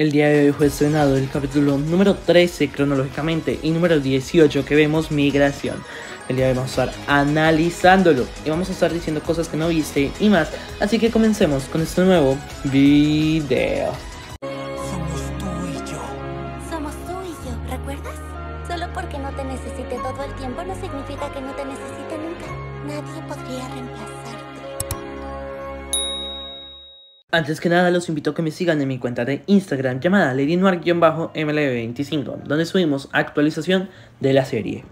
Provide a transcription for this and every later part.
El día de hoy fue estrenado el capítulo número 13 cronológicamente y número 18 que vemos migración. El día de hoy vamos a estar analizándolo y vamos a estar diciendo cosas que no viste y más. Así que comencemos con este nuevo video. Somos tú y yo. Somos tú y yo, ¿recuerdas? Solo porque no te necesite todo el tiempo no significa que no te necesite nunca. Nadie podría reemplazarte. Antes que nada los invito a que me sigan en mi cuenta de Instagram llamada ladynoir ml 25 donde subimos actualización de la serie.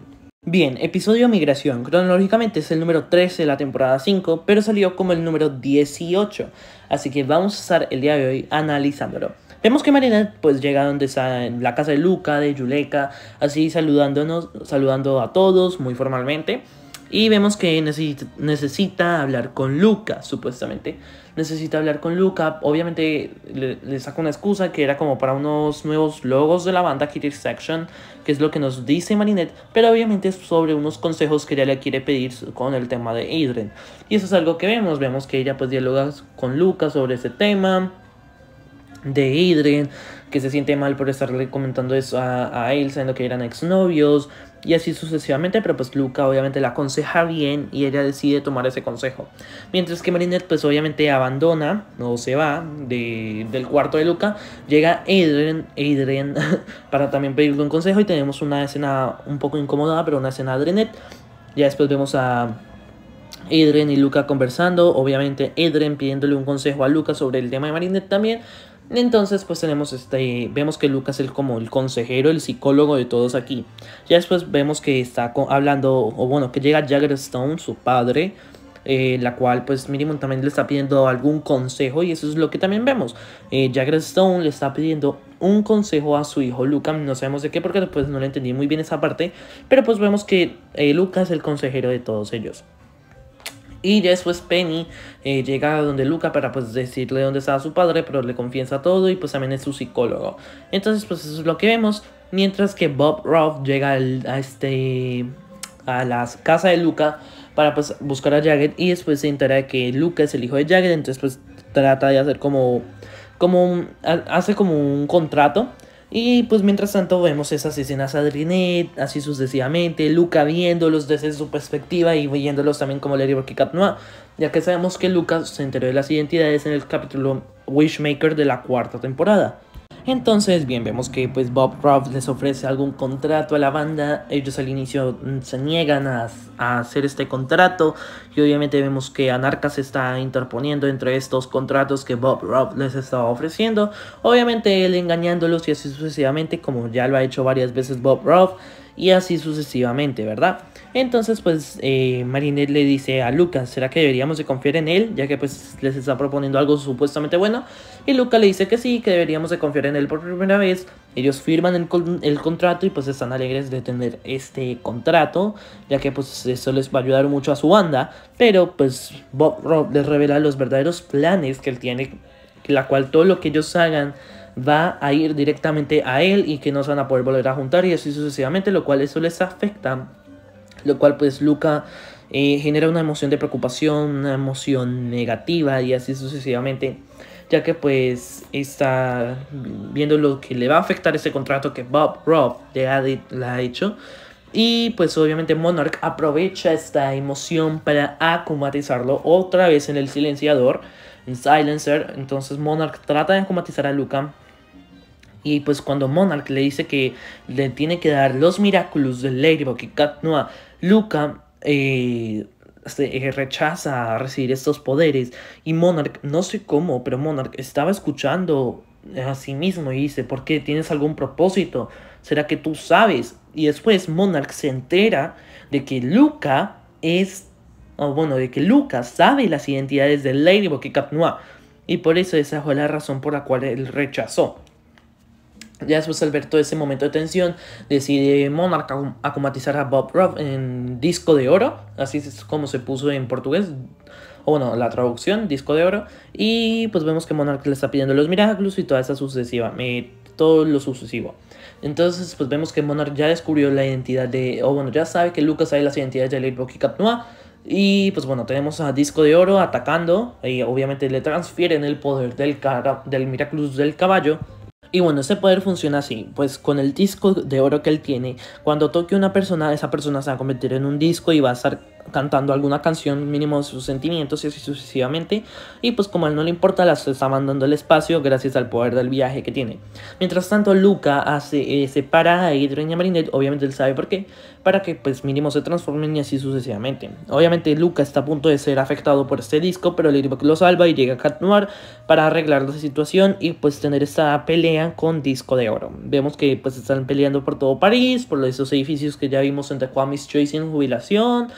Bien, episodio Migración. Cronológicamente es el número 13 de la temporada 5, pero salió como el número 18, así que vamos a estar el día de hoy analizándolo. Vemos que Marinette pues llega donde está en la casa de Luca, de Yuleka, así saludándonos, saludando a todos muy formalmente. Y vemos que necesita, hablar con Luca, supuestamente. Necesita hablar con Luca. Obviamente le, saca una excusa que era como para unos nuevos logos de la banda Kitty Section, que es lo que nos dice Marinette, pero obviamente es sobre unos consejos que ella le quiere pedir con el tema de Adrian. Y eso es algo que vemos. Vemos que ella pues dialoga con Luca sobre ese tema de Adrian que se siente mal por estarle comentando eso a, él, sabiendo que eran exnovios y así sucesivamente, pero pues Luca obviamente la aconseja bien y ella decide tomar ese consejo. Mientras que Marinette pues obviamente abandona no se va del cuarto de Luca, llega Adrian, para también pedirle un consejo y tenemos una escena un poco incómoda, pero una escena de Adrenet. Ya después vemos a Adrian y Luca conversando, obviamente Edren pidiéndole un consejo a Luca sobre el tema de Marinette también, entonces, pues tenemos este. Vemos que Lucas es como el consejero, el psicólogo de todos aquí. Ya después vemos que está hablando, o bueno, que llega Stone, su padre. Eh, la cual, pues, Minimum también le está pidiendo algún consejo, y eso es lo que también vemos. Eh, Jagger Stone le está pidiendo un consejo a su hijo Lucas. No sabemos de qué, porque después no le entendí muy bien esa parte. Pero, pues, vemos que eh, Lucas es el consejero de todos ellos. Y después Penny eh, llega a donde Luca para pues decirle dónde estaba su padre, pero le confiesa todo y pues también es su psicólogo. Entonces pues eso es lo que vemos, mientras que Bob Roth llega a este a la casa de Luca para pues buscar a Jagged. y después se entera de que Luca es el hijo de Jagger, entonces pues trata de hacer como como hace como un contrato y pues mientras tanto vemos esas escenas a Drinet, así sucesivamente, Luca viéndolos desde su perspectiva y viéndolos también como Larry Burke y ya que sabemos que Luca se enteró de las identidades en el capítulo Wishmaker de la cuarta temporada. Entonces, bien, vemos que pues Bob Ruff les ofrece algún contrato a la banda, ellos al inicio mm, se niegan a, hacer este contrato y obviamente vemos que Anarca se está interponiendo entre estos contratos que Bob Ruff les estaba ofreciendo, obviamente él engañándolos y así sucesivamente como ya lo ha hecho varias veces Bob Ruff y así sucesivamente, ¿verdad? Entonces pues eh, Marinette le dice a Lucas, ¿será que deberíamos de confiar en él? Ya que pues les está proponiendo algo supuestamente bueno. Y Lucas le dice que sí, que deberíamos de confiar en él por primera vez. Ellos firman el, el contrato y pues están alegres de tener este contrato, ya que pues eso les va a ayudar mucho a su banda. Pero pues Bob Rob les revela los verdaderos planes que él tiene, la cual todo lo que ellos hagan va a ir directamente a él y que no se van a poder volver a juntar y así sucesivamente, lo cual eso les afecta lo cual pues Luca eh, genera una emoción de preocupación, una emoción negativa y así sucesivamente, ya que pues está viendo lo que le va a afectar ese contrato que Bob Rob le ha, le ha hecho. Y pues obviamente Monarch aprovecha esta emoción para acumatizarlo otra vez en el silenciador, en Silencer. Entonces Monarch trata de acumatizar a Luca y pues cuando Monarch le dice que le tiene que dar los miraculos de Ladybug y Cat Luca eh, eh, rechaza recibir estos poderes. Y Monarch, no sé cómo, pero Monarch estaba escuchando a sí mismo y dice, ¿por qué tienes algún propósito? ¿Será que tú sabes? Y después Monarch se entera de que Luca es, o bueno, de que Luca sabe las identidades de Ladybug y Cat Y por eso esa fue la razón por la cual él rechazó. Ya después Alberto ese momento de tensión decide Monarch um, acomatizar a Bob Ruff en disco de oro, así es como se puso en portugués, o bueno, la traducción, disco de oro, y pues vemos que Monarch le está pidiendo los Miraculous y toda esa sucesiva, todo lo sucesivo. Entonces, pues vemos que Monarch ya descubrió la identidad de, o bueno, ya sabe que Lucas sabe las identidades de Ladybug y Noir. y pues bueno, tenemos a Disco de Oro atacando, y obviamente le transfieren el poder del, del Miraculous del caballo, y bueno, ese poder funciona así, pues con el disco de oro que él tiene, cuando toque una persona, esa persona se va a convertir en un disco y va a estar cantando alguna canción mínimo de sus sentimientos y así sucesivamente. Y pues como a él no le importa, las está mandando el espacio gracias al poder del viaje que tiene. Mientras tanto, Luca hace, eh, para a Adrian y a Marinette, obviamente él sabe por qué, para que pues mínimo se transformen y así sucesivamente. Obviamente Luca está a punto de ser afectado por este disco, pero Ladybug lo salva y llega a Cat Noir para arreglar la situación y pues tener esta pelea con Disco de Oro. Vemos que pues están peleando por todo París, por esos edificios que ya vimos en The Choice en Jubilación,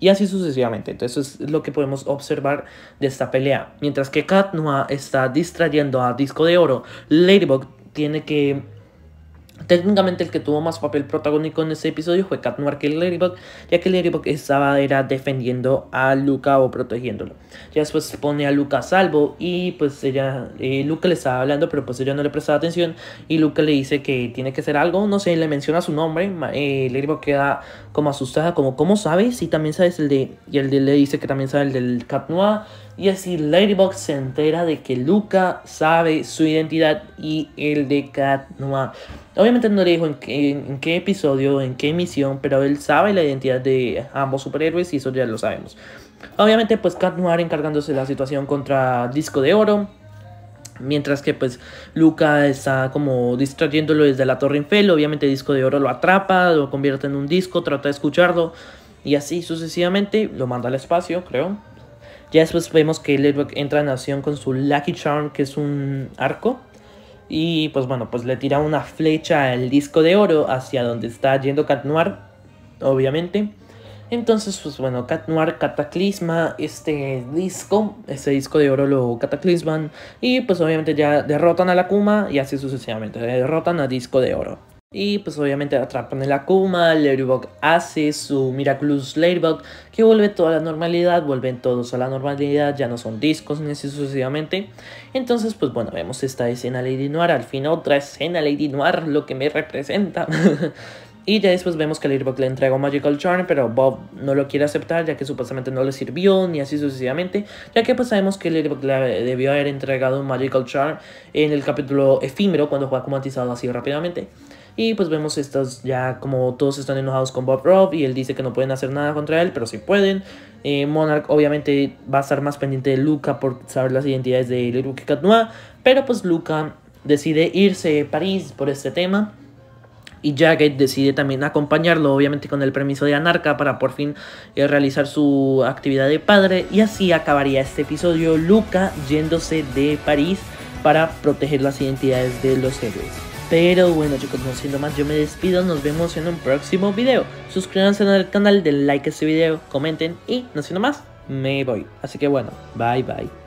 y así sucesivamente. Entonces eso es lo que podemos observar de esta pelea. Mientras que Cat Noir está distrayendo a Disco de Oro, Ladybug tiene que Técnicamente el que tuvo más papel protagónico en ese episodio fue Cat Noir que Ladybug, ya que Ladybug estaba era defendiendo a Luca o protegiéndolo. Ya después pone a Luca a salvo y pues ella, eh, Luca le estaba hablando, pero pues ella no le prestaba atención y Luca le dice que tiene que hacer algo, no sé, le menciona su nombre, eh, Ladybug queda como asustada, como ¿cómo sabes? Y también sabes el de, y el de le dice que también sabe el del Cat Noir. Y así Ladybug se entera de que Luca sabe su identidad y el de Cat Noir. Obviamente no le dijo en qué, episodio, en qué misión, pero él sabe la identidad de ambos superhéroes y eso ya lo sabemos. Obviamente pues Cat Noir encargándose de la situación contra Disco de Oro. Mientras que pues Luca está como distrayéndolo desde la Torre Infel, obviamente Disco de Oro lo atrapa, lo convierte en un disco, trata de escucharlo y así sucesivamente lo manda al espacio, creo. Ya después vemos que él entra en acción con su Lucky Charm, que es un arco, y pues bueno, pues le tira una flecha al disco de oro hacia donde está yendo Cat Noir, obviamente. Entonces, pues bueno, Cat Noir cataclisma este disco, ese disco de oro lo cataclisman y pues obviamente ya derrotan a la Kuma y así sucesivamente, derrotan a disco de oro. Y pues obviamente atrapan el Akuma, Ladybug hace su Miraculous Ladybug que vuelve toda la normalidad, vuelven todos a la normalidad, ya no son discos ni así sucesivamente. Entonces pues bueno, vemos esta escena Lady Noir, al fin otra escena Lady Noir, lo que me representa. y ya después vemos que Ladybug le entregó Magical Charm, pero Bob no lo quiere aceptar ya que supuestamente no le sirvió ni así sucesivamente, ya que pues sabemos que Ladybug le debió haber entregado un Magical Charm en el capítulo efímero cuando fue acumatizado así rápidamente. Y pues vemos estos ya como todos están enojados con Bob Rob y él dice que no pueden hacer nada contra él, pero sí pueden. Eh, Monarch obviamente va a estar más pendiente de Luca por saber las identidades de Cat Noir. pero pues Luca decide irse a París por este tema. Y Jagged decide también acompañarlo, obviamente con el permiso de Anarca, para por fin eh, realizar su actividad de padre. Y así acabaría este episodio, Luca yéndose de París para proteger las identidades de los héroes. Pero bueno chicos, no siendo más, yo me despido, nos vemos en un próximo video. Suscríbanse al canal, den like a este video, comenten y no siendo más, me voy. Así que bueno, bye bye.